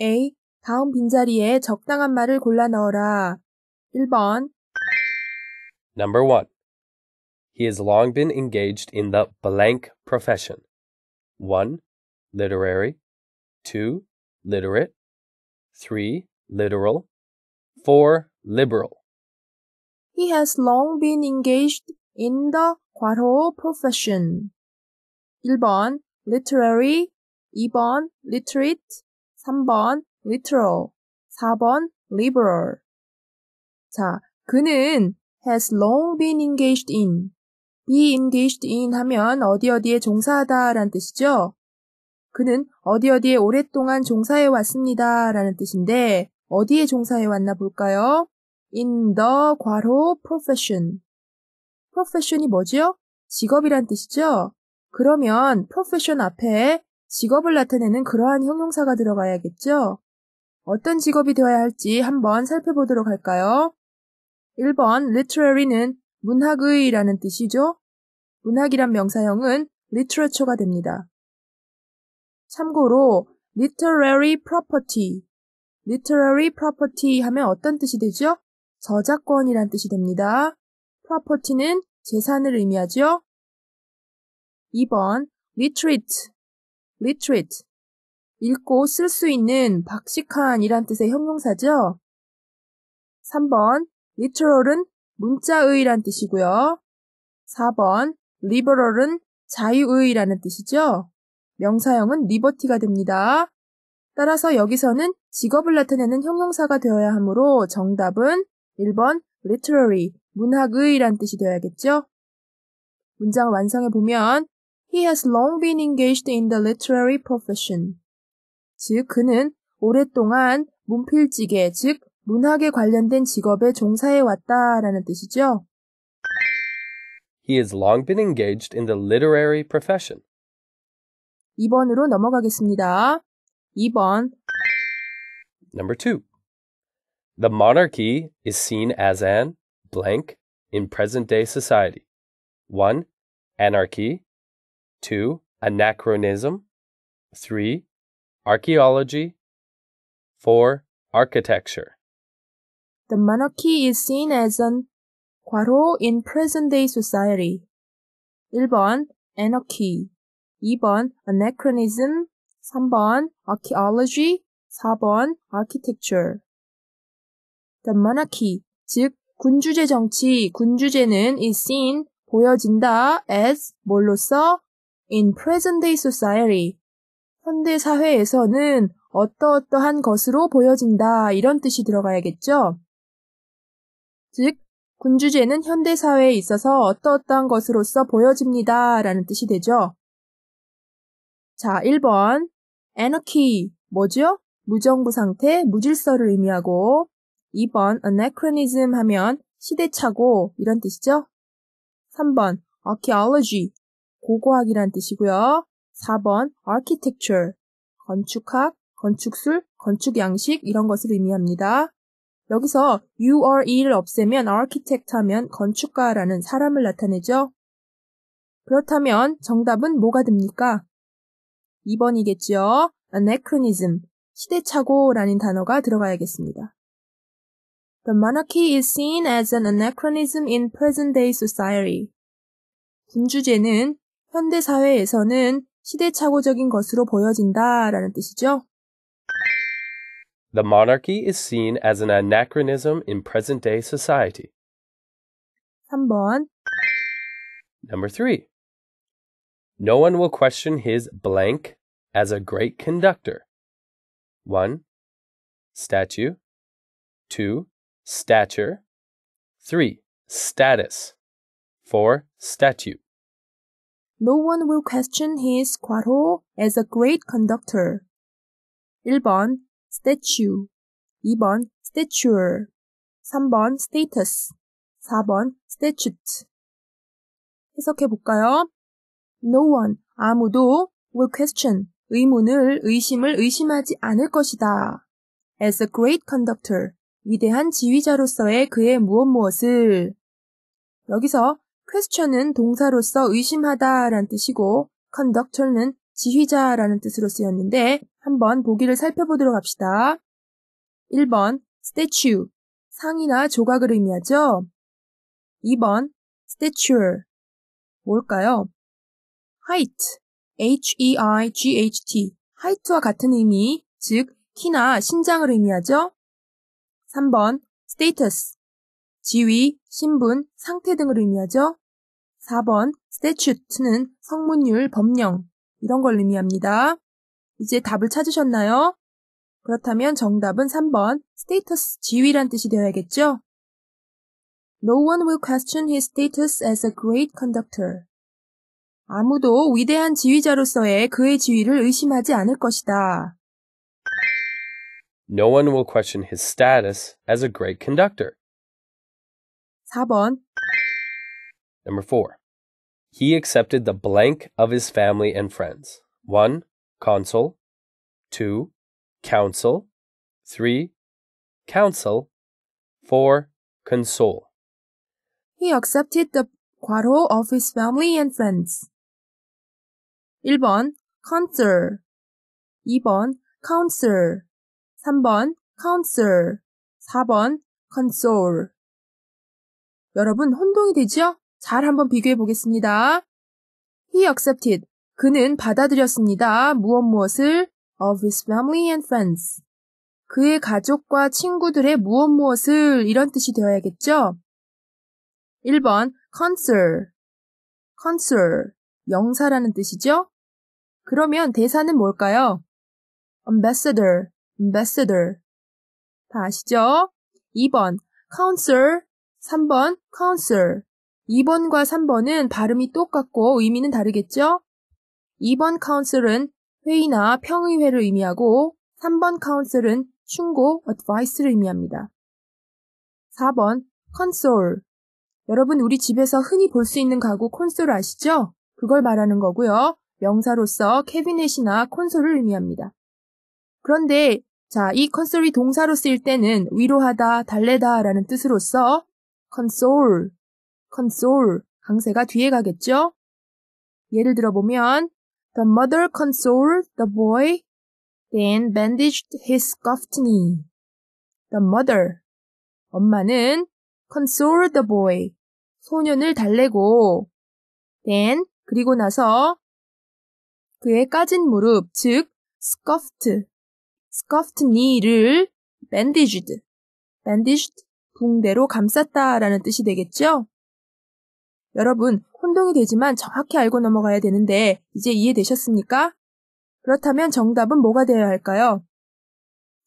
A. 다음 빈자리에 적당한 말을 골라 넣어라. 1번 Number 1. He has long been engaged in the blank profession. 1. Literary. 2. Literate. 3. Literal. 4. Liberal. He has long been engaged in the 과로 profession. 1번 literary, 2번 literate, 3번 literal, 4번 liberal. 자, 그는 has long been engaged in. be engaged in 하면 어디 어디에 종사하다 라는 뜻이죠. 그는 어디 어디에 오랫동안 종사해 왔습니다 라는 뜻인데 어디에 종사해 왔나 볼까요? in the 과로 profession. profession이 뭐죠 직업이란 뜻이죠? 그러면 profession 앞에 직업을 나타내는 그러한 형용사가 들어가야겠죠? 어떤 직업이 되어야 할지 한번 살펴보도록 할까요? 1번 literary는 문학의라는 뜻이죠. 문학이란 명사형은 literature가 됩니다. 참고로 literary property, literary property 하면 어떤 뜻이 되죠? 저작권이란 뜻이 됩니다. property는 재산을 의미하죠. 2번 literate, literate. 읽고 쓸 수 있는 박식한이란 뜻의 형용사죠. 3번 literal은 문자의란 뜻이고요. 4번 liberal은 자유의라는 뜻이죠. 명사형은 liberty가 됩니다. 따라서 여기서는 직업을 나타내는 형용사가 되어야 하므로 정답은 1번 literary, 문학의란 뜻이 되어야겠죠. 문장을 완성해 보면 He has long been engaged in the literary profession. 즉, 그는 오랫동안 문필지계, 즉, 문학에 관련된 직업에 종사해 왔다라는 뜻이죠. He has long been engaged in the literary profession. 2번으로 넘어가겠습니다. 2번. Number 2. The monarchy is seen as an blank in present day society. 1. Anarchy. 2. Anachronism. 3. Archaeology. 4. Architecture. The monarchy is seen as an 과로 in present-day society. 1번 anarchy 2번 anachronism 3번 archaeology 4번 architecture The monarchy, 즉 군주제 정치, 군주제는 is seen, 보여진다 as 뭘로써 in present-day society. 현대 사회에서는 어떠어떠한 것으로 보여진다 이런 뜻이 들어가야겠죠. 즉, 군주제는 현대 사회에 있어서 어떠어떠한 것으로서 보여집니다 라는 뜻이 되죠. 자, 1번. anarchy 뭐죠? 무정부 상태, 무질서를 의미하고 2번 anachronism 하면 시대차고 이런 뜻이죠. 3번 archaeology 고고학이란 뜻이고요. 4번 architecture, 건축학, 건축술, 건축 양식 이런 것을 의미합니다. 여기서 URE를 없애면 architect 하면 건축가라는 사람을 나타내죠. 그렇다면 정답은 뭐가 됩니까? 2번이겠죠. anachronism, 시대착오라는 단어가 들어가야겠습니다. The monarchy is seen as an anachronism in present-day society. 군주제는 현대 사회에서는 시대착오적인 것으로 보여진다라는 뜻이죠. The monarchy is seen as an anachronism in present-day society. 3번. Number 3. No one will question his blank as a great conductor. 1. Statue. 2. Stature. 3. Status. 4. Statue. No one will question his 과로 as a great conductor. 1번 statue 2번 stature 3번 status 4번 statute 해석해 볼까요? No one 아무도 will question 의문을 의심을 의심하지 않을 것이다. As a great conductor 위대한 지휘자로서의 그의 무엇 무엇을 여기서 question은 동사로서 의심하다라는 뜻이고 conductor는 지휘자라는 뜻으로 쓰였는데 한번 보기를 살펴보도록 합시다. 1번 statue 상이나 조각을 의미하죠. 2번 stature 뭘까요? height h e i g h t height와 같은 의미 즉 키나 신장을 의미하죠. 3번 status 지위, 신분, 상태 등을 의미하죠. 4번 statute는 성문율, 법령 이런 걸 의미합니다. 이제 답을 찾으셨나요? 그렇다면 정답은 3번 status 지위란 뜻이 되어야겠죠? No one will question his status as a great conductor. 아무도 위대한 지휘자로서의 그의 지위를 의심하지 않을 것이다. No one will question his status as a great conductor. 4번 Number four, he accepted the blank of his family and friends. One, consul. Two, council. Three, council. Four, console. He accepted the quarrel of his family and friends. 1번, council. 2번, council. 3번, council. 4번, console. 여러분, 혼동이 되죠? 잘 한번 비교해 보겠습니다. He accepted. 그는 받아들였습니다. 무엇 무엇을 of his family and friends. 그의 가족과 친구들의 무엇 무엇을 이런 뜻이 되어야겠죠? 1번 consul. consul. 영사라는 뜻이죠? 그러면 대사는 뭘까요? ambassador. ambassador. 다 아시죠? 2번 council. 3번 council. 2번과 3번은 발음이 똑같고 의미는 다르겠죠? 2번 카운슬은 회의나 평의회를 의미하고 3번 카운슬은 충고, 어 d 바이스를 의미합니다. 4번 c 솔 여러분 우리 집에서 흔히 볼 수 있는 가구 콘솔 아시죠? 그걸 말하는 거고요. 명사로서 캐비넷이나 콘솔을 의미합니다. 그런데 자, 이 콘솔이 동사로 쓰일 때는 위로하다, 달래다 라는 뜻으로써 c 솔 console 강세가 뒤에 가겠죠? 예를 들어 보면 The mother consoled the boy, then bandaged his scuffed knee. The mother 엄마는 consoled the boy 소년을 달래고 then 그리고 나서 그의 까진 무릎 즉 scuffed scuffed knee를 bandaged bandaged 붕대로 감쌌다라는 뜻이 되겠죠? 여러분, 혼동이 되지만 정확히 알고 넘어가야 되는데 이제 이해되셨습니까? 그렇다면 정답은 뭐가 되어야 할까요?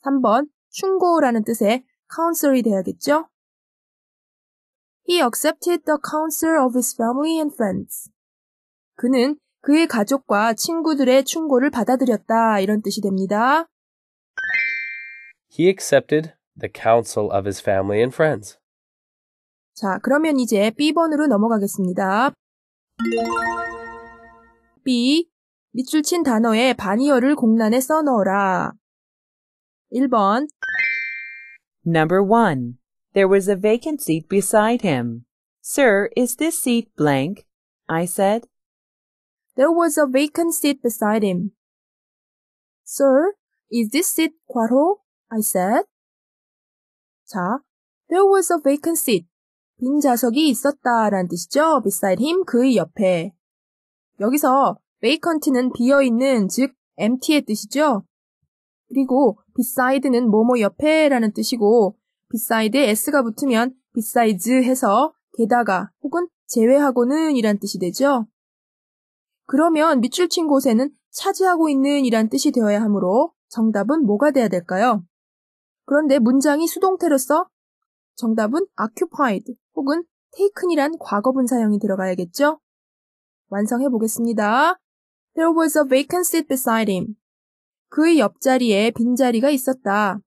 3번, 충고라는 뜻의 counsel이 되야겠죠? He accepted the counsel of his family and friends. 그는 그의 가족과 친구들의 충고를 받아들였다 이런 뜻이 됩니다. He accepted the counsel of his family and friends. 자, 그러면 이제 B번으로 넘어가겠습니다. B. 밑줄 친 단어의 반이어를 공란에 써넣어라. 1번 Number 1. There was a vacant seat beside him. Sir, is this seat blank? I said. There was a vacant seat beside him. Sir, is this seat 괄호? I said. 자, there was a vacant seat. 빈 좌석이 있었다라는 뜻이죠. beside him, 그의 옆에. 여기서 vacant는 비어있는, 즉 empty의 뜻이죠. 그리고 beside는 뭐뭐 옆에라는 뜻이고 beside에 s가 붙으면 besides 해서 게다가 혹은 제외하고는 이란 뜻이 되죠. 그러면 밑줄 친 곳에는 차지하고 있는 이란 뜻이 되어야 하므로 정답은 뭐가 돼야 될까요? 그런데 문장이 수동태로서 정답은 occupied 혹은 taken이란 과거분사형이 들어가야겠죠? 완성해 보겠습니다. There was a vacant seat beside him. 그의 옆자리에 빈자리가 있었다.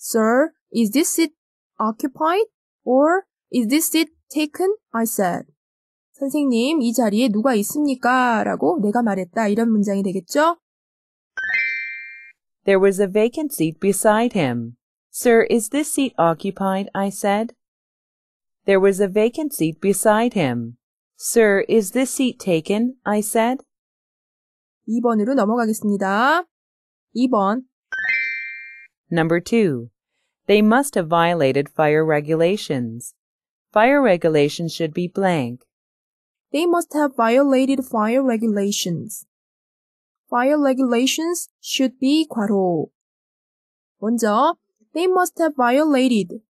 Sir, is this seat occupied? Or is this seat taken? I said. 선생님, 이 자리에 누가 있습니까? 라고 내가 말했다. 이런 문장이 되겠죠? There was a vacant seat beside him. Sir, is this seat occupied? I said. There was a vacant seat beside him. Sir, is this seat taken? I said. 2번으로 넘어가겠습니다. 2번. Number 2. They must have violated fire regulations. Fire regulations should be blank. They must have violated fire regulations. Fire regulations should be 괄호. 먼저 They must have violated.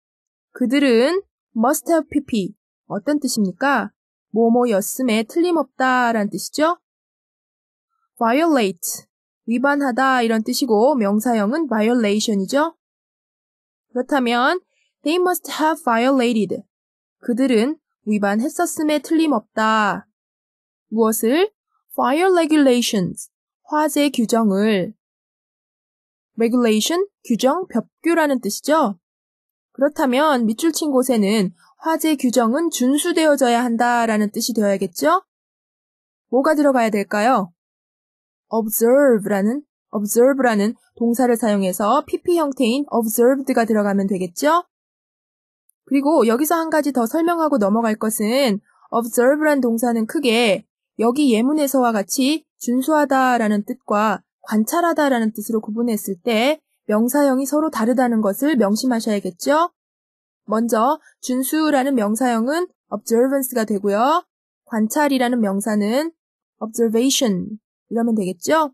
그들은 must have pp. 어떤 뜻입니까? 뭐뭐였음에 틀림없다 라는 뜻이죠. violate. 위반하다 이런 뜻이고 명사형은 violation이죠. 그렇다면 they must have violated. 그들은 위반했었음에 틀림없다. 무엇을? fire regulations. 화재 규정을 regulation, 규정, 벽규라는 뜻이죠. 그렇다면 밑줄 친 곳에는 화재 규정은 준수되어져야 한다라는 뜻이 되어야겠죠? 뭐가 들어가야 될까요? observe라는 observe라는 동사를 사용해서 pp 형태인 observed가 들어가면 되겠죠? 그리고 여기서 한 가지 더 설명하고 넘어갈 것은 observe란 동사는 크게 여기 예문에서와 같이 준수하다라는 뜻과 관찰하다라는 뜻으로 구분했을 때 명사형이 서로 다르다는 것을 명심하셔야겠죠? 먼저 준수라는 명사형은 observance가 되고요. 관찰이라는 명사는 observation 이러면 되겠죠?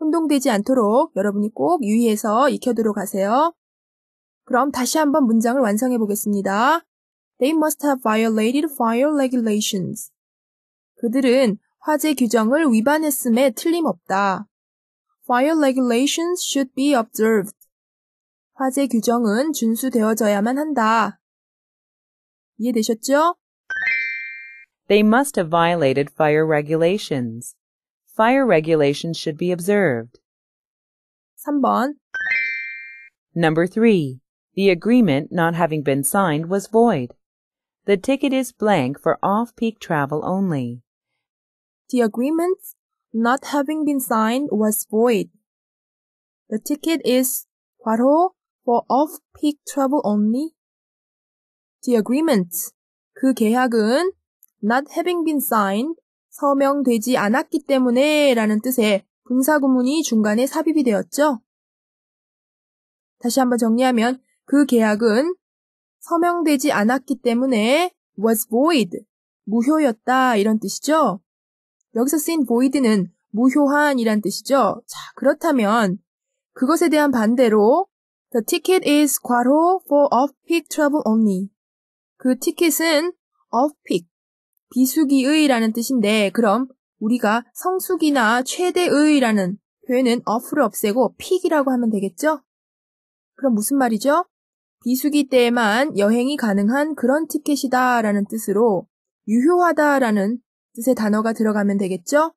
혼동되지 않도록 여러분이 꼭 유의해서 익혀두도록 하세요. 그럼 다시 한번 문장을 완성해 보겠습니다. They must have violated fire regulations. 그들은 화재 규정을 위반했음에 틀림없다. fire regulations should be observed. 화재 규정은 준수되어져야만 한다. 이해되셨죠? They must have violated fire regulations. Fire regulations should be observed. 3번. Number 3. The agreement not having been signed was void. The ticket is blank for off-peak travel only. The agreement not having been signed was void. The ticket is 과로 for off-peak travel only. The agreement 그 계약은 not having been signed 서명되지 않았기 때문에 라는 뜻의 분사구문이 중간에 삽입이 되었죠. 다시 한번 정리하면 그 계약은 서명되지 않았기 때문에 was void 무효였다 이런 뜻이죠. 여기서 쓰인 void는 무효한이란 뜻이죠. 자, 그렇다면 그것에 대한 반대로 The ticket is 괄호 for off-peak travel only. 그 티켓은 off-peak, 비수기의라는 뜻인데 그럼 우리가 성수기나 최대의라는 표현은 off를 없애고 peak이라고 하면 되겠죠? 그럼 무슨 말이죠? 비수기 때에만 여행이 가능한 그런 티켓이다 라는 뜻으로 유효하다 라는 뜻의 단어가 들어가면 되겠죠?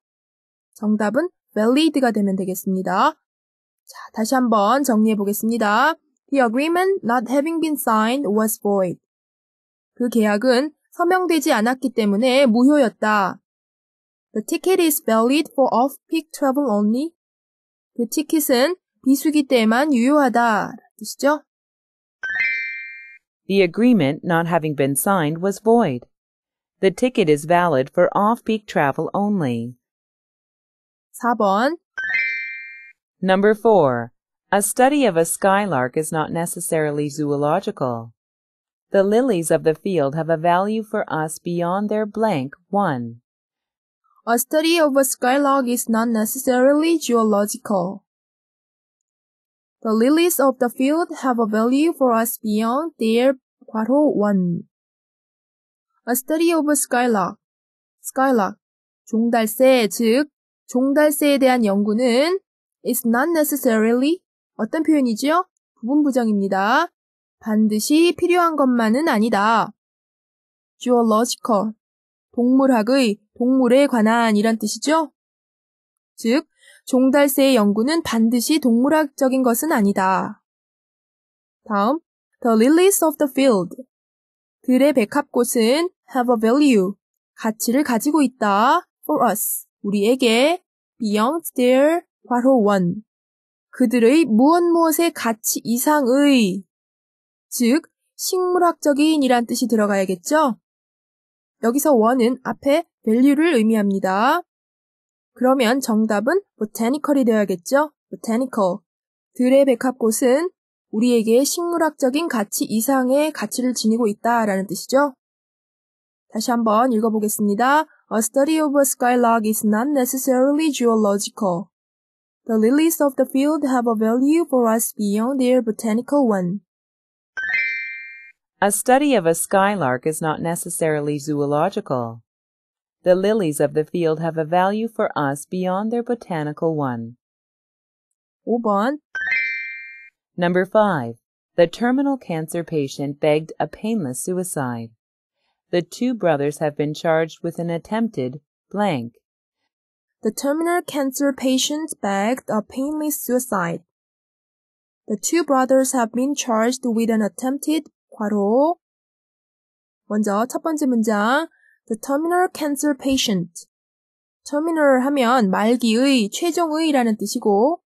정답은 valid가 되면 되겠습니다. 자, 다시 한번 정리해 보겠습니다. The agreement not having been signed was void. 그 계약은 서명되지 않았기 때문에 무효였다. The ticket is valid for off-peak travel only. 그 티켓은 비수기 때만 유효하다. 뜻이죠? The agreement not having been signed was void. The ticket is valid for off-peak travel only. 4번 Number 4. A study of a skylark is not necessarily zoological. The lilies of the field have a value for us beyond their blank 1. A study of a skylark is not necessarily geological. The lilies of the field have a value for us beyond their 1. A Study of Skylark. Skylark. 종달새, 즉, 종달새에 대한 연구는 is not necessarily 어떤 표현이지요? 부분부정입니다. 반드시 필요한 것만은 아니다. geological 동물학의 동물에 관한 이란 뜻이죠. 즉 종달새의 연구는 반드시 동물학적인 것은 아니다. 다음 the lilies of the field 글의 백합꽃은 have a value, 가치를 가지고 있다, for us, 우리에게, beyond their, one. 그들의 무엇 무엇의 가치 이상의, 즉, 식물학적인이란 뜻이 들어가야겠죠? 여기서 원은 앞에 value를 의미합니다. 그러면 정답은 botanical이 되어야겠죠? botanical. 들의 백합꽃은 우리에게 식물학적인 가치 이상의 가치를 지니고 있다라는 뜻이죠. 다시 한번 읽어보겠습니다. A study of a skylark is not necessarily geological. The lilies of the field have a value for us beyond their botanical one. A study of a skylark is not necessarily zoological. The lilies of the field have a value for us beyond their botanical one. 5번 Number five, the terminal cancer patient begged a painless suicide. The two brothers have been charged with an attempted blank. The terminal cancer patient begged a painless suicide. The two brothers have been charged with an attempted 과로. 먼저 첫 번째 문장, the terminal cancer patient. terminal 하면 말기의, 최종의라는 뜻이고,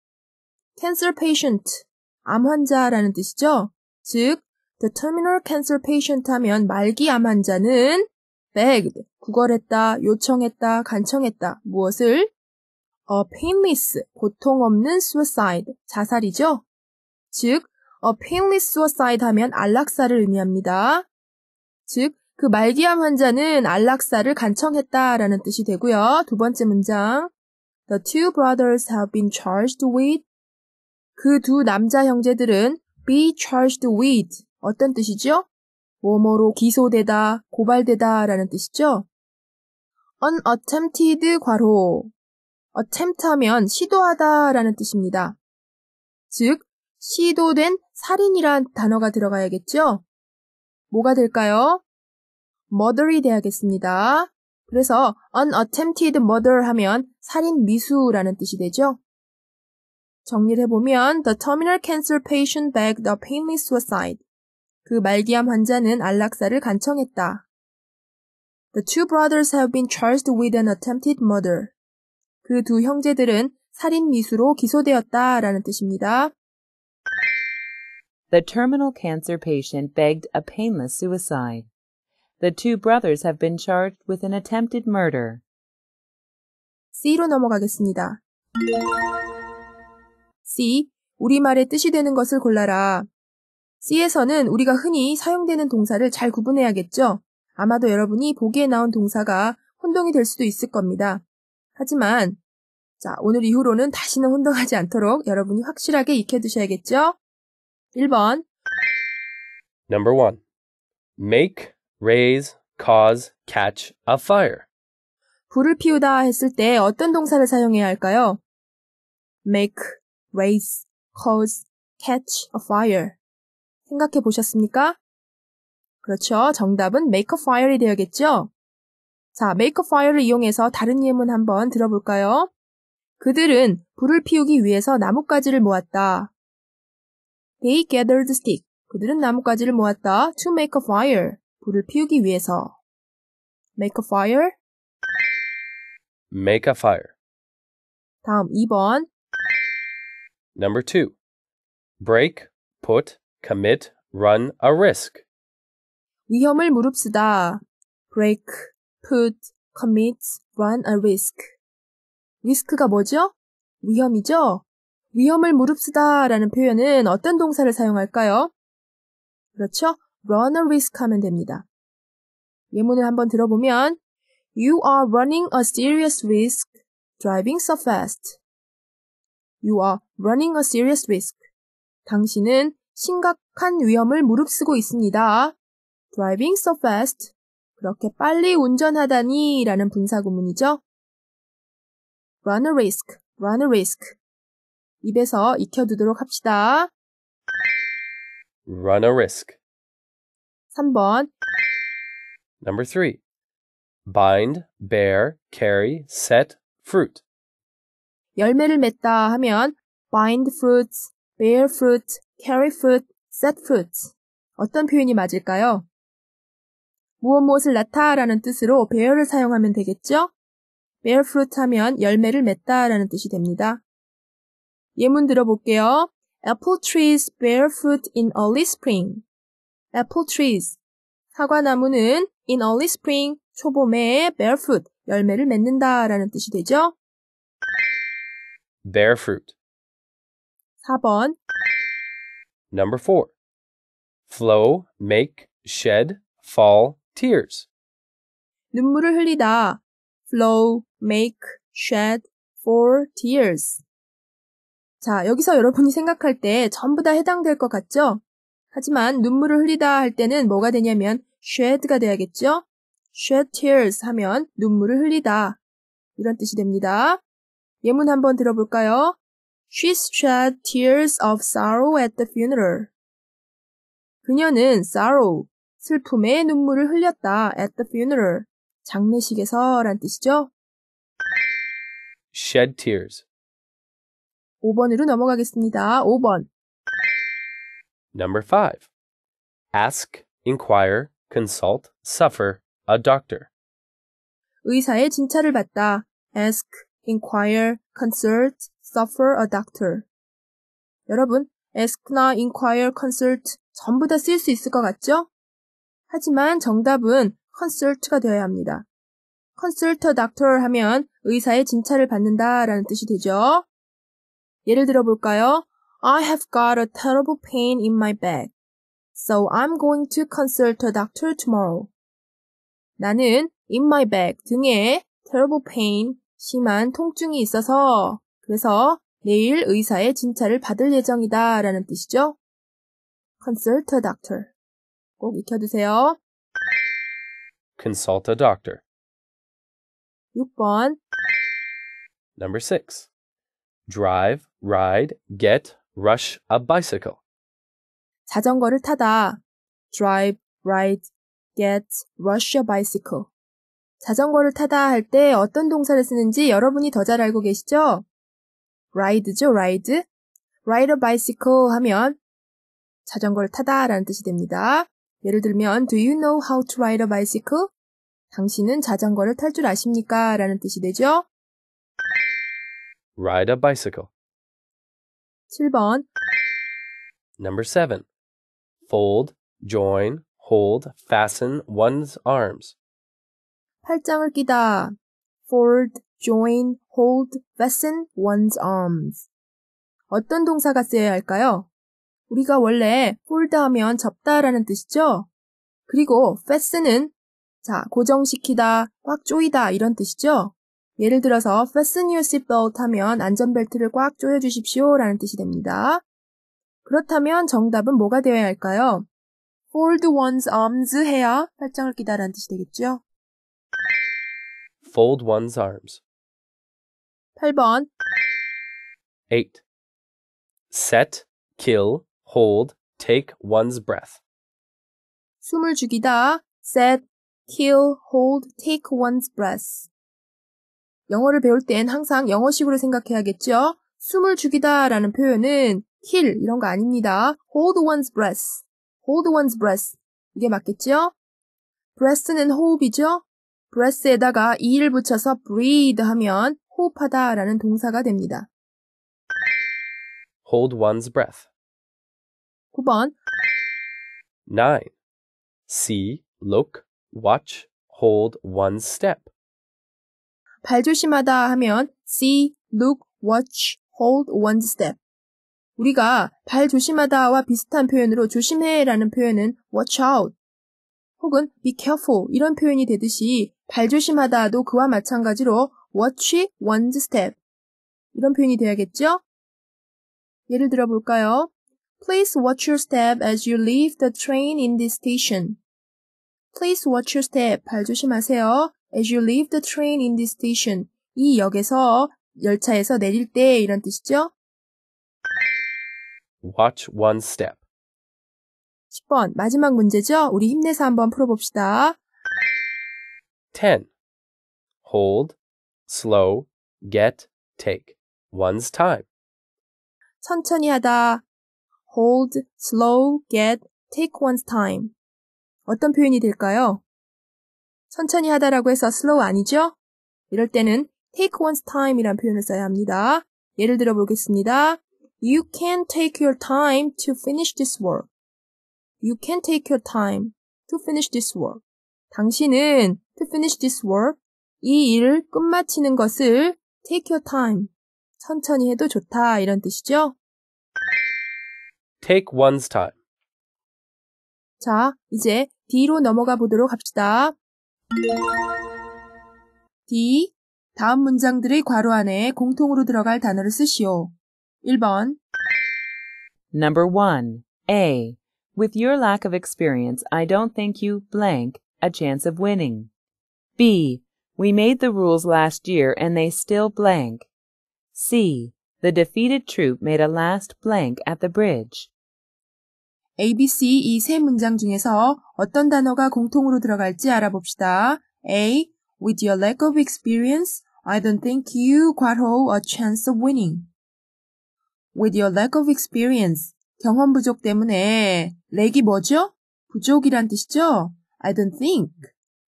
cancer patient 암 환자라는 뜻이죠. 즉, the terminal cancer patient 하면 말기 암 환자는 begged, 구걸했다, 요청했다, 간청했다, 무엇을? a painless, 고통 없는 suicide, 자살이죠. 즉, a painless suicide 하면 안락사를 의미합니다. 즉, 그 말기암 환자는 안락사를 간청했다라는 뜻이 되고요. 두 번째 문장. The two brothers have been charged with 그두 남자 형제들은 be charged with 어떤 뜻이죠? 뭐뭐로 기소되다, 고발되다 라는 뜻이죠? an attempted 과로 attempt 하면 시도하다 라는 뜻입니다. 즉, 시도된 살인이란 단어가 들어가야겠죠? 뭐가 될까요? murder이 돼야겠습니다. 그래서 unattempted murder 하면 살인 미수라는 뜻이 되죠. 정리를 해보면 The terminal cancer patient begged a painless suicide. 그 말기암 환자는 안락사를 간청했다. The two brothers have been charged with an attempted murder. 그 두 형제들은 살인 미수로 기소되었다 라는 뜻입니다. The terminal cancer patient begged a painless suicide. The two brothers have been charged with an attempted murder. C로 넘어가겠습니다. C. 우리말의 뜻이 되는 것을 골라라. C에서는 우리가 흔히 사용되는 동사를 잘 구분해야겠죠? 아마도 여러분이 보기에 나온 동사가 혼동이 될 수도 있을 겁니다. 하지만, 자, 오늘 이후로는 다시는 혼동하지 않도록 여러분이 확실하게 익혀두셔야겠죠? 1번. Number 1. Make, raise, cause, catch a fire. 불을 피우다 했을 때 어떤 동사를 사용해야 할까요? make, race, cause, catch a fire. 생각해 보셨습니까? 그렇죠. 정답은 make a fire이 되어겠죠? 자, make a fire를 이용해서 다른 예문 한번 들어볼까요? 그들은 불을 피우기 위해서 나뭇가지를 모았다. They gathered stick. 그들은 나뭇가지를 모았다. To make a fire. 불을 피우기 위해서. Make a fire. Make a fire. 다음 2번. Number two, break, put, commit, run a risk. 위험을 무릅쓰다. break, put, commit, run a risk. 리스크가 뭐죠? 위험이죠? 위험을 무릅쓰다 라는 표현은 어떤 동사를 사용할까요? 그렇죠? run a risk 하면 됩니다. 예문을 한번 들어보면 You are running a serious risk driving so fast. You are running a serious risk. 당신은 심각한 위험을 무릅쓰고 있습니다. Driving so fast. 그렇게 빨리 운전하다니 라는 분사구문이죠. Run a risk. Run a risk. 입에서 익혀두도록 합시다. Run a risk. 3번. Number 3. Bind, bear, carry, set, fruit. 열매를 맺다 하면 bind fruits, bear fruit, carry fruit, set fruit. 어떤 표현이 맞을까요? 무엇 무엇을 낳다라는 뜻으로 bear를 사용하면 되겠죠? bear fruit 하면 열매를 맺다라는 뜻이 됩니다. 예문 들어볼게요. Apple trees bear fruit in early spring. Apple trees 사과나무는 in early spring 초봄에 bear fruit 열매를 맺는다라는 뜻이 되죠. bear fruit. 4번 Number 4. flow, make, shed, fall, tears. 눈물을 흘리다 flow, make, shed, fall, tears. 자, 여기서 여러분이 생각할 때 전부 다 해당될 것 같죠? 하지만 눈물을 흘리다 할 때는 뭐가 되냐면 shed가 돼야겠죠? shed tears 하면 눈물을 흘리다 이런 뜻이 됩니다. 예문 한번 들어볼까요? She shed tears of sorrow at the funeral. 그녀는 sorrow, 슬픔의 눈물을 흘렸다 at the funeral. 장례식에서란 뜻이죠. shed tears. 5번으로 넘어가겠습니다. 5번. Number 5. Ask, inquire, consult, suffer a doctor. 의사의 진찰을 받다. ask, inquire, consult, suffer a doctor. 여러분, ask나 inquire, consult 전부 다 쓸 수 있을 것 같죠? 하지만 정답은 consult가 되어야 합니다. consult a doctor 하면 의사의 진찰을 받는다 라는 뜻이 되죠. 예를 들어 볼까요? I have got a terrible pain in my back. So I'm going to consult a doctor tomorrow. 나는 in my back 등에 terrible pain, 심한 통증이 있어서 그래서 내일 의사의 진찰을 받을 예정이다 라는 뜻이죠. Consult a doctor. 꼭 익혀두세요. Consult a doctor. 6번 Number 6. Drive, ride, get, rush a bicycle. 자전거를 타다. Drive, ride, get, rush a bicycle. 자전거를 타다 할 때 어떤 동사를 쓰는지 여러분이 더 잘 알고 계시죠? ride죠, ride. ride a bicycle 하면 자전거를 타다 라는 뜻이 됩니다. 예를 들면, do you know how to ride a bicycle? 당신은 자전거를 탈 줄 아십니까? 라는 뜻이 되죠. Ride a bicycle. 7번. Number 7. Fold, join, hold, fasten one's arms. 팔짱을 끼다. fold, join, hold, fasten one's arms. 어떤 동사가 쓰여야 할까요? 우리가 원래 hold 하면 접다라는 뜻이죠? 그리고 fasten은 자, 고정시키다, 꽉 조이다 이런 뜻이죠? 예를 들어서 fasten your seatbelt 하면 안전벨트를 꽉 조여 주십시오 라는 뜻이 됩니다. 그렇다면 정답은 뭐가 되어야 할까요? fold one's arms 해야 팔짱을 끼다라는 뜻이 되겠죠? Fold one's arms. 8번. 8. Set, kill, hold, take one's breath. 숨을 죽이다. set, kill, hold, take one's breath. 영어를 배울 땐 항상 영어식으로 생각해야겠죠? 숨을 죽이다라는 표현은 kill 이런 거 아닙니다. hold one's breath. hold one's breath. 이게 맞겠죠? breath는 호흡이죠? breath에다가 e를 붙여서 breathe 하면 호흡하다라는 동사가 됩니다. hold one's breath. 9번 9. see, look, watch, hold one's step. 발조심하다 하면 see, look, watch, hold one's step. 우리가 발 조심하다와 비슷한 표현으로 조심해라는 표현은 watch out, 혹은 be careful 이런 표현이 되듯이 발조심하다도 그와 마찬가지로 watch one's step 이런 표현이 되어야겠죠 예를 들어 볼까요? Please watch your step as you leave the train in this station. Please watch your step. 발조심하세요. As you leave the train in this station. 이 역에서 열차에서 내릴 때 이런 뜻이죠. Watch one step. 10번 마지막 문제죠? 우리 힘내서 한번 풀어봅시다. 10. Hold, slow, get, take. One's time. 천천히 하다. Hold, slow, get, take one's time. 어떤 표현이 될까요? 천천히 하다라고 해서 slow 아니죠? 이럴 때는 take one's time이란 표현을 써야 합니다. 예를 들어 보겠습니다. You can take your time to finish this work. You can take your time to finish this work. 당신은 to finish this work 이 일을 끝마치는 것을 take your time 천천히 해도 좋다 이런 뜻이죠. take one's time. 자, 이제 D로 넘어가 보도록 합시다. D. 다음 문장들의 괄호 안에 공통으로 들어갈 단어를 쓰시오. 1번. Number 1. A. With your lack of experience, I don't think you blank a chance of winning. B. We made the rules last year and they still blank. C. The defeated troop made a last blank at the bridge. A, B, C 이 세 문장 중에서 어떤 단어가 공통으로 들어갈지 알아봅시다. A. With your lack of experience, I don't think you hold a chance of winning. With your lack of experience, 경험 부족 때문에 렉이 뭐죠? 부족이란 뜻이죠? I don't think.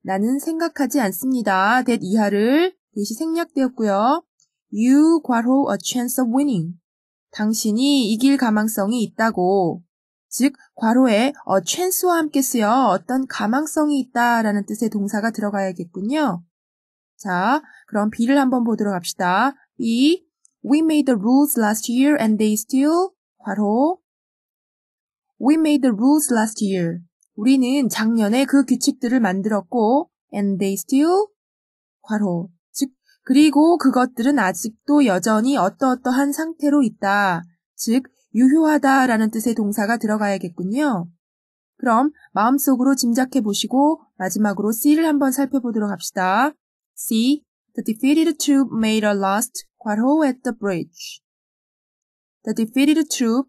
나는 생각하지 않습니다. that 이하를 대시 생략되었고요. You 괄호 a chance of winning. 당신이 이길 가망성이 있다고. 즉, 괄호에 a chance와 함께 쓰여 어떤 가망성이 있다라는 뜻의 동사가 들어가야겠군요. 자, 그럼 B를 한번 보도록 합시다. B. We made the rules last year and they still 괄호 We made the rules last year. 우리는 작년에 그 규칙들을 만들었고, and they still, 과로. 즉, 그리고 그것들은 아직도 여전히 어떠어떠한 상태로 있다. 즉, 유효하다 라는 뜻의 동사가 들어가야겠군요. 그럼 마음속으로 짐작해 보시고 마지막으로 C를 한번 살펴보도록 합시다. C. The defeated troop made a last quarrel at the bridge. The defeated troop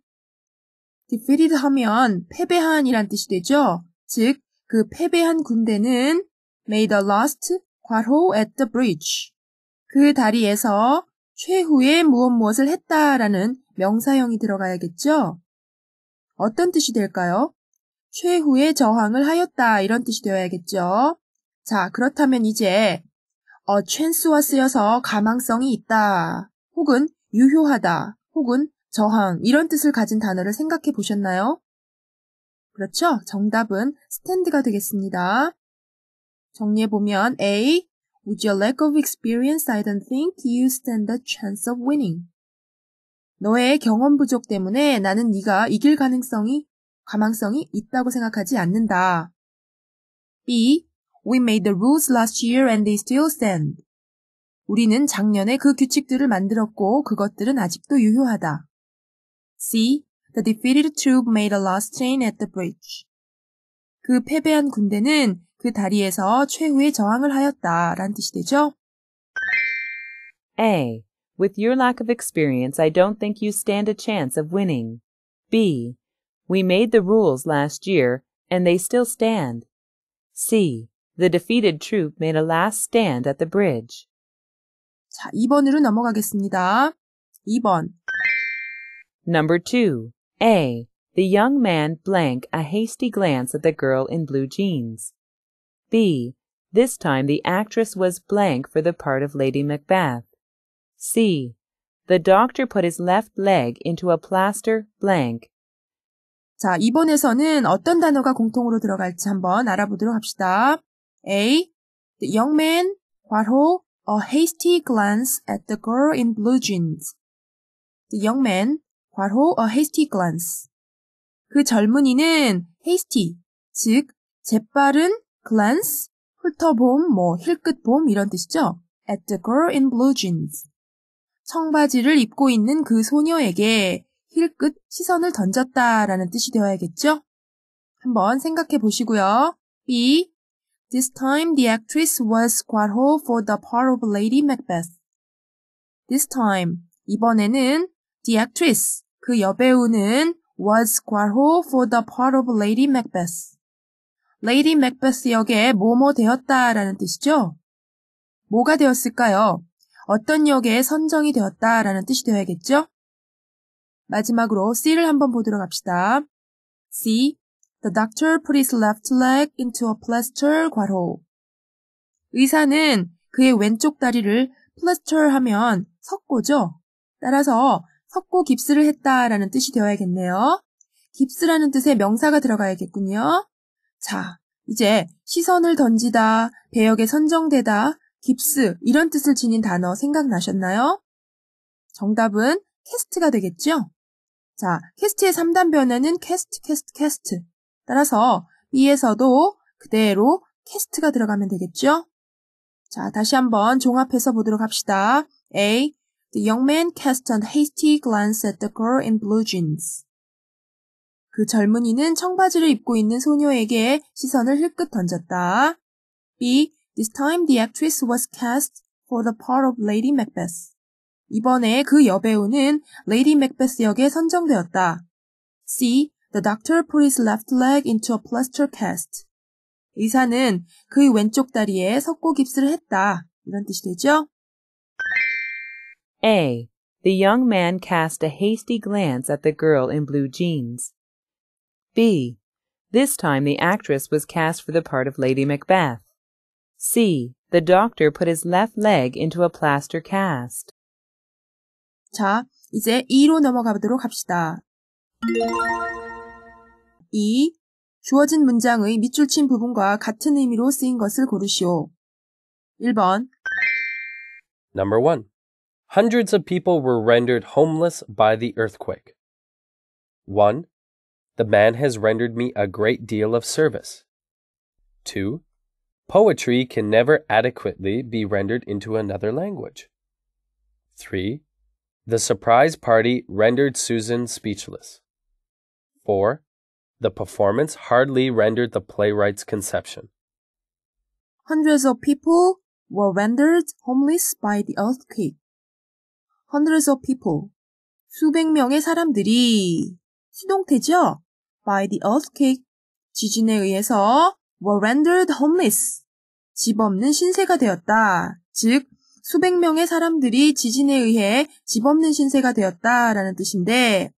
디페리드 하면 패배한이란 뜻이 되죠. 즉, 그 패배한 군대는 made a last 괄호 at the bridge. 그 다리에서 최후의 무엇 무엇을 했다라는 명사형이 들어가야겠죠? 어떤 뜻이 될까요? 최후의 저항을 하였다 이런 뜻이 되어야겠죠? 자, 그렇다면 이제 어 chance와 쓰여서 가망성이 있다 혹은 유효하다 혹은 저항, 이런 뜻을 가진 단어를 생각해 보셨나요? 그렇죠? 정답은 stand가 되겠습니다. 정리해보면 A. With your lack of experience, I don't think you stand a chance of winning. 너의 경험 부족 때문에 나는 네가 이길 가능성이, 가망성이 있다고 생각하지 않는다. B. We made the rules last year and they still stand. 우리는 작년에 그 규칙들을 만들었고 그것들은 아직도 유효하다. C. The defeated troop made a last stand at the bridge. 그 패배한 군대는 그 다리에서 최후의 저항을 하였다. 란 뜻이 되죠? A. With your lack of experience, I don't think you stand a chance of winning. B. We made the rules last year, and they still stand. C. The defeated troop made a last stand at the bridge. 자, 2번으로 넘어가겠습니다. 2번. Number 2. A. The young man blank a hasty glance at the girl in blue jeans. B. This time the actress was blank for the part of Lady Macbeth. C. The doctor put his left leg into a plaster blank. 자, 이번에서는 어떤 단어가 공통으로 들어갈지 한번 알아보도록 합시다. A. The young man, 괄호, a hasty glance at the girl in blue jeans. The young man, 괄로 a hasty glance. 그 젊은이는 hasty, 즉 재빠른 glance, 훑어봄, 뭐 힐끗봄 이런 뜻이죠. at the girl in blue jeans. 청바지를 입고 있는 그 소녀에게 힐끗 시선을 던졌다라는 뜻이 되어야겠죠? 한번 생각해 보시고요. B. This time the actress was 괄호 for the part of Lady Macbeth. This time 이번에는 the actress 그 여배우는 was 과호 for the part of Lady Macbeth. Lady Macbeth 역에 뭐뭐 되었다라는 뜻이죠. 뭐가 되었을까요? 어떤 역에 선정이 되었다라는 뜻이 되어야겠죠? 마지막으로 C를 한번 보도록 합시다. C. The doctor put his left leg into a plaster 과호. 의사는 그의 왼쪽 다리를 plaster하면 석고죠. 따라서 헛고 깁스를 했다라는 뜻이 되어야겠네요. 깁스라는 뜻의 명사가 들어가야겠군요. 자, 이제 시선을 던지다, 배역에 선정되다, 깁스 이런 뜻을 지닌 단어 생각나셨나요? 정답은 캐스트가 되겠죠? 자, 캐스트의 3단 변화는 캐스트, 캐스트, 캐스트. 따라서 이에서도 그대로 캐스트가 들어가면 되겠죠? 자, 다시 한번 종합해서 보도록 합시다. A, The young man cast a hasty glance at the girl in blue jeans. 그 젊은이는 청바지를 입고 있는 소녀에게 시선을 흘끗 던졌다. B. This time the actress was cast for the part of Lady Macbeth. 이번에 그 여배우는 Lady Macbeth 역에 선정되었다. C. The doctor put his left leg into a plaster cast. 의사는 그의 왼쪽 다리에 석고 깁스를 했다. 이런 뜻이 되죠? A. The young man cast a hasty glance at the girl in blue jeans. B. This time the actress was cast for the part of Lady Macbeth. C. The doctor put his left leg into a plaster cast. 자, 이제 2로 넘어가도록 합시다. 2. 주어진 문장의 밑줄 친 부분과 같은 의미로 쓰인 것을 고르시오. 1번 Number 1 hundreds of people were rendered homeless by the earthquake. 1. The man has rendered me a great deal of service. 2. Poetry can never adequately be rendered into another language. 3. The surprise party rendered Susan speechless. 4. The performance hardly rendered the playwright's conception. Hundreds of people were rendered homeless by the earthquake. hundreds of people. 수백 명의 사람들이 수동태죠? by the earthquake. 지진에 의해서 were rendered homeless. 집 없는 신세가 되었다. 즉, 수백 명의 사람들이 지진에 의해 집 없는 신세가 되었다라는 뜻인데,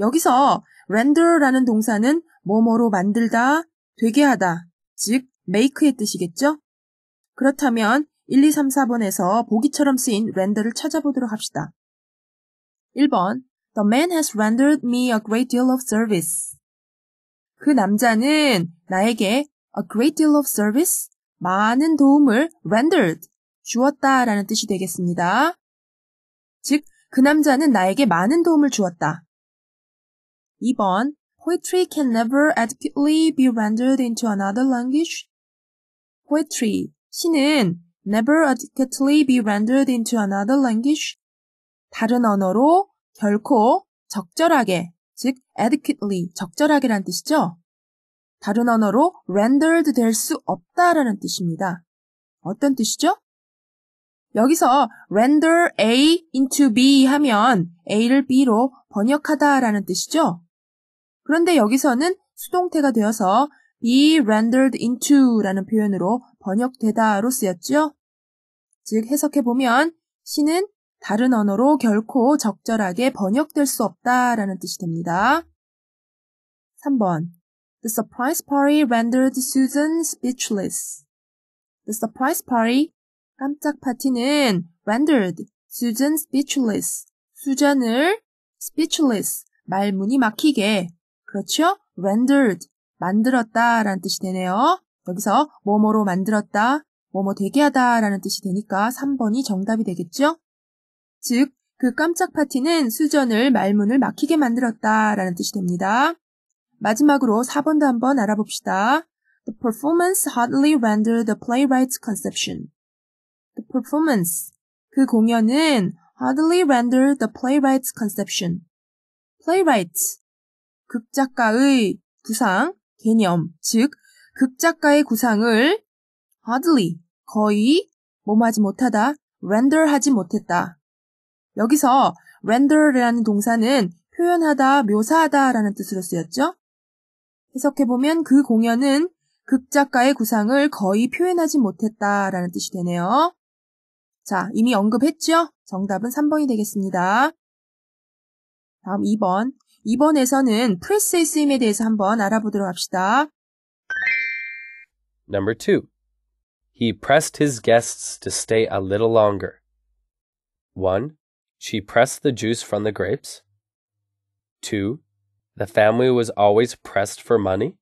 여기서 render라는 동사는 뭐뭐로 만들다, 되게 하다, 즉 make의 뜻이겠죠? 그렇다면 1, 2, 3, 4번에서 보기처럼 쓰인 render를 찾아보도록 합시다. 1번 The man has rendered me a great deal of service. 그 남자는 나에게 a great deal of service, 많은 도움을 rendered, 주었다 라는 뜻이 되겠습니다. 즉, 그 남자는 나에게 많은 도움을 주었다. 2번, poetry can never adequately be rendered into another language. poetry, 시는 never adequately be rendered into another language 다른 언어로 결코 적절하게 즉 adequately 적절하게란 뜻이죠. 다른 언어로 rendered 될 수 없다라는 뜻입니다. 어떤 뜻이죠? 여기서 render A into B 하면 A를 B로 번역하다라는 뜻이죠. 그런데 여기서는 수동태가 되어서 be rendered into라는 표현으로 번역되다로 쓰였죠. 즉 해석해보면 시는 다른 언어로 결코 적절하게 번역될 수 없다라는 뜻이 됩니다. 3번 The surprise party rendered Susan speechless. The surprise party 깜짝 파티는 rendered Susan speechless. 수잔을 speechless 말문이 막히게 그렇죠? rendered 만들었다라는 뜻이 되네요. 여기서 뭐뭐로 만들었다, 뭐뭐 되게 하다라는 뜻이 되니까 3번이 정답이 되겠죠? 즉, 그 깜짝 파티는 수전을 말문을 막히게 만들었다라는 뜻이 됩니다. 마지막으로 4번도 한번 알아봅시다. The performance hardly rendered the playwright's conception. The performance. 그 공연은 hardly rendered the playwright's conception. playwright. 극작가의 구상, 개념, 즉, 극작가의 구상을 hardly 거의 뭐하지 못하다 render 하지 못했다. 여기서 render라는 동사는 표현하다, 묘사하다라는 뜻으로 쓰였죠. 해석해보면 그 공연은 극작가의 구상을 거의 표현하지 못했다라는 뜻이 되네요. 자, 이미 언급했죠? 정답은 3번이 되겠습니다. 다음 2번. 2번에서는 프레스의 쓰임에 대해서 한번 알아보도록 합시다. Number two, he pressed his guests to stay a little longer. One, she pressed the juice from the grapes. Two, the family was always pressed for money.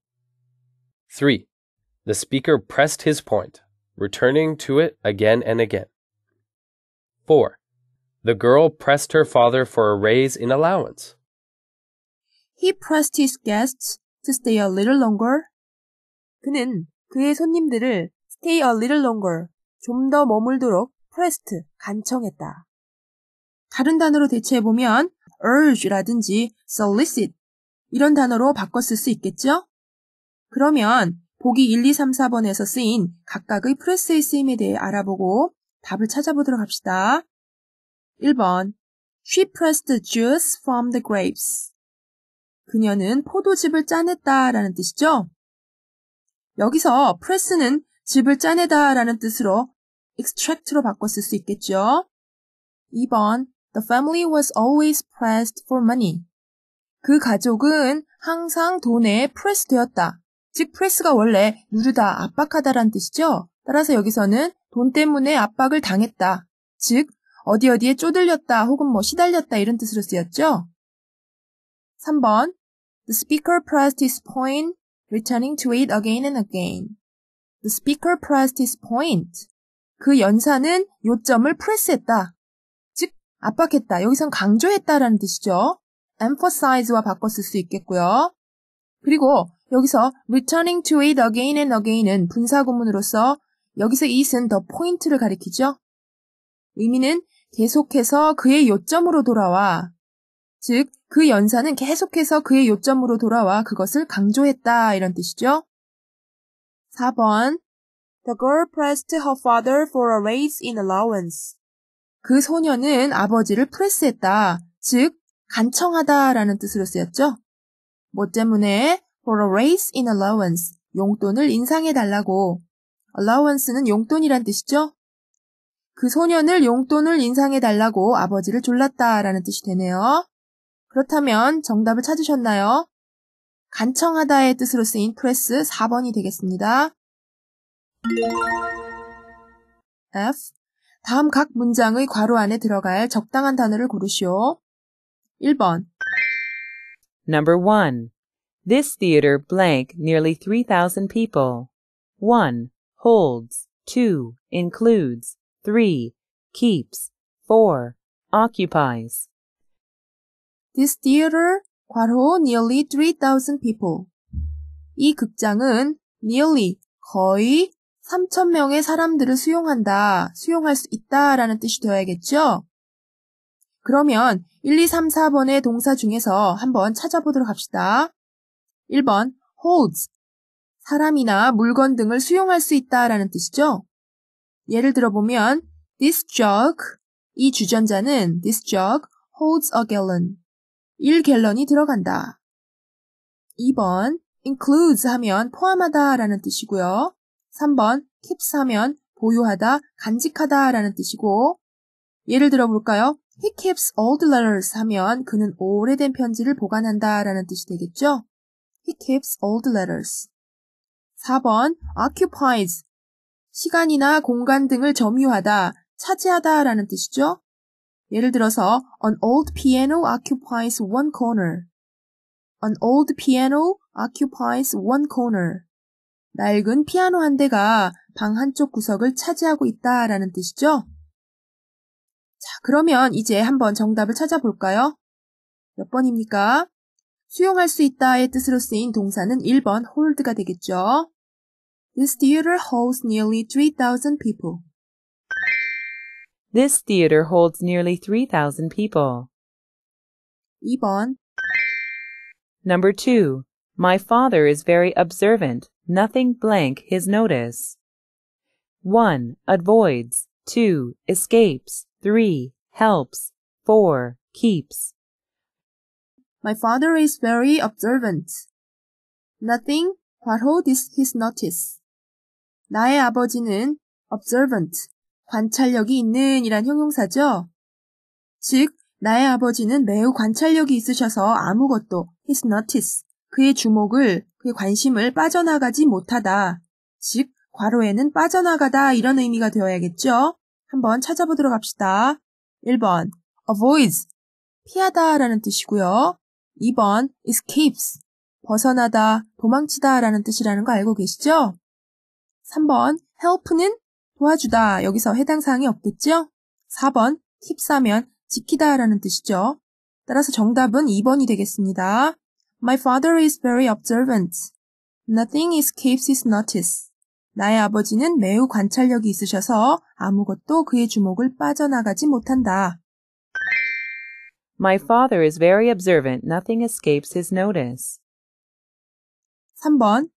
Three, the speaker pressed his point, returning to it again and again. Four, the girl pressed her father for a raise in allowance. He pressed his guests to stay a little longer. 그는 그의 손님들을 stay a little longer, 좀 더 머물도록 pressed, 간청했다. 다른 단어로 대체해보면 urge라든지 solicit 이런 단어로 바꿨을수 있겠죠? 그러면 보기 1, 2, 3, 4번에서 쓰인 각각의 프레스의 쓰임에 대해 알아보고 답을 찾아보도록 합시다. 1번 She pressed the juice from the grapes. 그녀는 포도즙을 짜냈다 라는 뜻이죠? 여기서 press는 집을 짜내다라는 뜻으로 extract로 바꿨을수 있겠죠. 2번 The family was always pressed for money. 그 가족은 항상 돈에 press 되었다. 즉 e s s 가 원래 누르다, 압박하다 라는 뜻이죠. 따라서 여기서는 돈 때문에 압박을 당했다. 즉 어디 어디에 쪼들렸다 혹은 뭐 시달렸다 이런 뜻으로 쓰였죠. 3번 The speaker pressed his point returning to it again and again. The speaker pressed his point. 그 연사는 요점을 프레스했다. 즉, 압박했다. 여기선 강조했다라는 뜻이죠. emphasize와 바꿨을수 있겠고요. 그리고 여기서 returning to it again and again은 분사구문으로서 여기서 it은 o i n t 를 가리키죠. 의미는 계속해서 그의 요점으로 돌아와 즉, 그 연사는 계속해서 그의 요점으로 돌아와 그것을 강조했다. 이런 뜻이죠. 4번. The girl pressed her father for a raise in allowance. 그 소녀는 아버지를 프레스했다. 즉, 간청하다 라는 뜻으로 쓰였죠. 뭐 때문에? for a raise in allowance. 용돈을 인상해 달라고. allowance는 용돈이란 뜻이죠. 그 소년을 용돈을 인상해 달라고 아버지를 졸랐다 라는 뜻이 되네요. 그렇다면 정답을 찾으셨나요? 간청하다의 뜻으로 쓰인 프레스 4번이 되겠습니다. F. 다음 각 문장의 괄호 안에 들어갈 적당한 단어를 고르시오. 1번. Number 1. This theater blank nearly 3,000 people. 1. Holds. 2. Includes. 3. Keeps. 4. Occupies. This theater 괄호 nearly 3,000 people. 이 극장은 nearly 거의 3,000명의 사람들을 수용한다, 수용할 수 있다 라는 뜻이 되어야겠죠? 그러면 1, 2, 3, 4번의 동사 중에서 한번 찾아보도록 합시다. 1번 holds 사람이나 물건 등을 수용할 수 있다 라는 뜻이죠. 예를 들어보면 this jug 이 주전자는 this jug holds a gallon 1갤런이 들어간다. 2번 includes 하면 포함하다 라는 뜻이고요. 3번 keeps 하면 보유하다, 간직하다 라는 뜻이고 예를 들어볼까요? He keeps old letters 하면 그는 오래된 편지를 보관한다 라는 뜻이 되겠죠? He keeps old letters. 4번 occupies 시간이나 공간 등을 점유하다, 차지하다 라는 뜻이죠? 예를 들어서 An old piano occupies one corner. An old piano occupies one corner. 낡은 피아노 한 대가 방 한쪽 구석을 차지하고 있다라는 뜻이죠. 자, 그러면 이제 한번 정답을 찾아볼까요? 몇 번입니까? 수용할 수 있다의 뜻으로 쓰인 동사는 1번 hold가 되겠죠. This theater holds nearly 3,000 people. This theater holds nearly 3,000 people. 2번 Number 2. My father is very observant. Nothing blank his notice. 1. Avoids. 2. Escapes. 3. Helps. 4. Keeps. My father is very observant. Nothing but hold his notice. 나의 아버지는 observant, 관찰력이 있는 이란 형용사죠. 즉, 나의 아버지는 매우 관찰력이 있으셔서 아무것도 his notice 그의 주목을 그의 관심을 빠져나가지 못하다. 즉, 과로에는 빠져나가다 이런 의미가 되어야겠죠. 한번 찾아보도록 합시다. 1번 avoids 피하다 라는 뜻이고요. 2번 escapes 벗어나다, 도망치다 라는 뜻이라는 거 알고 계시죠? 3번 help는 도와주다 여기서 해당 사항이 없겠죠? 4번 팁사면 지키다라는 뜻이죠. 따라서 정답은 2번이 되겠습니다. My father is very observant. Nothing escapes his notice. 나의 아버지는 매우 관찰력이 있으셔서 아무것도 그의 주목을 빠져나가지 못한다. My father is very observant. Nothing escapes his notice. 3번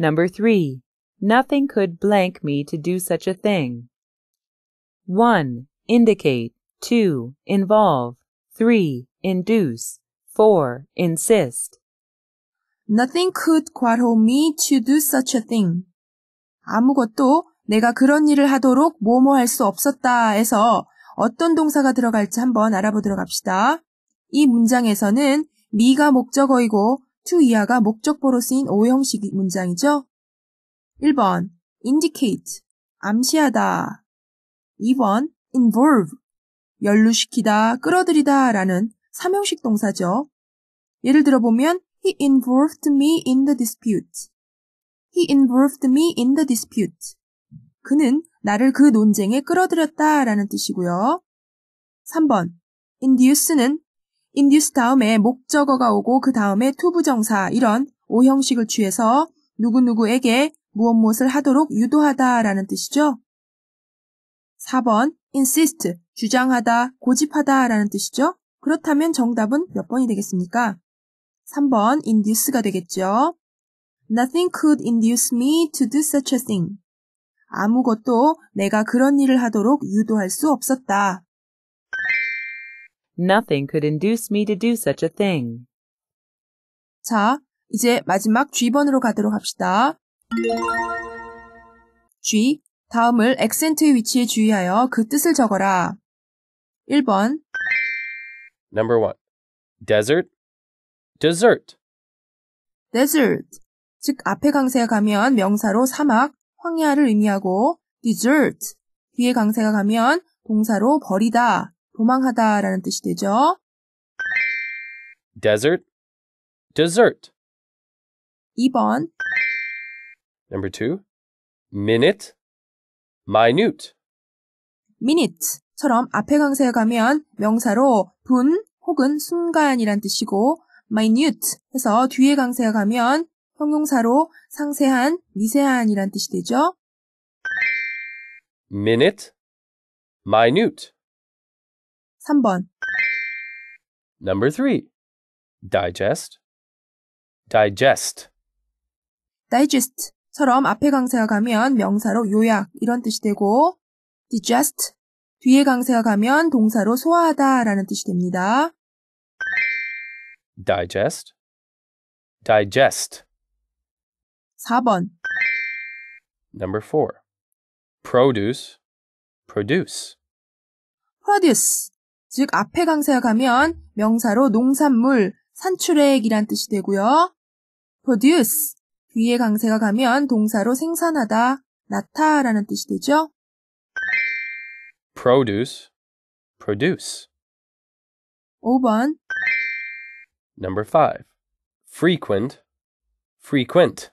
Number 3. Nothing could blank me to do such a thing. 1. Indicate. 2. Involve. 3. Induce. 4. Insist. Nothing could 과로 me to do such a thing. 아무것도 내가 그런 일을 하도록 뭐뭐 할 수 없었다 해서 어떤 동사가 들어갈지 한번 알아보도록 합시다. 이 문장에서는 me가 목적어이고 to 이하가 목적보로 쓰인 오형식 문장이죠. 1번 indicate 암시하다 2번 involve 연루시키다, 끌어들이다 라는 삼형식 동사죠. 예를 들어보면 He involved me in the dispute. He involved me in the dispute. 그는 나를 그 논쟁에 끌어들였다 라는 뜻이고요. 3번 induce는 induce 다음에 목적어가 오고 그 다음에 투 부정사 이런 오형식을 취해서 누구누구에게 무엇 무엇을 하도록 유도하다라는 뜻이죠. 4번 insist 주장하다, 고집하다라는 뜻이죠. 그렇다면 정답은 몇 번이 되겠습니까? 3번 induce가 되겠죠. Nothing could induce me to do such a thing. 아무것도 내가 그런 일을 하도록 유도할 수 없었다. Nothing could induce me to do such a thing. 자, 이제 마지막 G번으로 가도록 합시다. G. 다음을 액센트의 위치에 주의하여 그 뜻을 적어라. 1번 Number 1. Desert. Desert. desert. 즉 앞에 강세가 가면 명사로 사막, 황야를 의미하고 desert. 뒤에 강세가 가면 동사로 버리다, 도망하다라는 뜻이 되죠. desert. desert. 2번 Number two, minute, minute. minute처럼 앞에 강세에 가면 명사로 분 혹은 순간이란 뜻이고 minute 해서 뒤에 강세에 가면 형용사로 상세한, 미세한이란 뜻이 되죠. minute, minute. 3번 Number 3. digest, digest. digest 처럼 앞에 강세가 가면 명사로 요약 이런 뜻이 되고 digest 뒤에 강세가 가면 동사로 소화하다라는 뜻이 됩니다. digest digest 4번 number 4 produce produce produce 즉 앞에 강세가 가면 명사로 농산물 산출액이란 뜻이 되고요. produce 뒤에 강세가 가면 동사로 생산하다, 나타라는 뜻이 되죠. produce, produce. 5번 Number 5. frequent, frequent.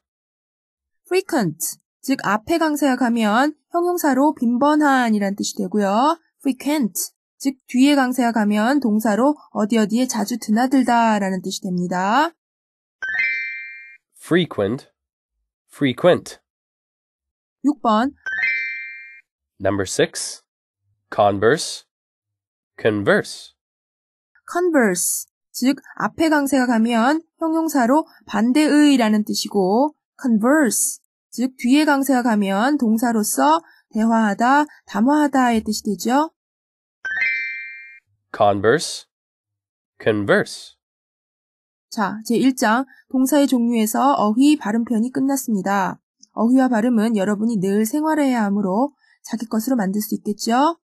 frequent, 즉 앞에 강세가 가면 형용사로 빈번한이란 뜻이 되고요. frequent, 즉 뒤에 강세가 가면 동사로 어디 어디에 자주 드나들다라는 뜻이 됩니다. frequent, frequent. 6번 Number 6. converse, converse. converse 즉 앞에 강세가 가면 형용사로 반대의라는 뜻이고 converse 즉 뒤에 강세가 가면 동사로서 대화하다, 담화하다의 뜻이 되죠. converse, converse. 자, 제1장 동사의 종류에서 어휘, 발음편이 끝났습니다. 어휘와 발음은 여러분이 늘 생활해야 하므로 자기 것으로 만들 수 있겠죠?